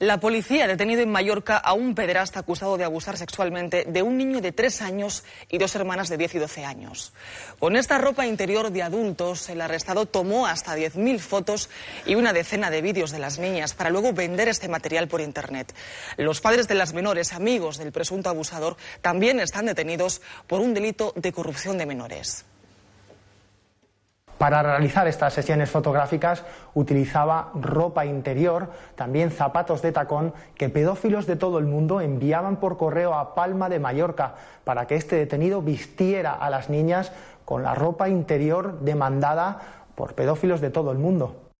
La policía ha detenido en Mallorca a un pederasta acusado de abusar sexualmente de un niño de tres años y dos hermanas de 10 y 12 años. Con esta ropa interior de adultos, el arrestado tomó hasta 10.000 fotos y una decena de vídeos de las niñas para luego vender este material por Internet. Los padres de las menores, amigos del presunto abusador, también están detenidos por un delito de corrupción de menores. Para realizar estas sesiones fotográficas utilizaba ropa interior, también zapatos de tacón que pedófilos de todo el mundo enviaban por correo a Palma de Mallorca para que este detenido vistiera a las niñas con la ropa interior demandada por pedófilos de todo el mundo.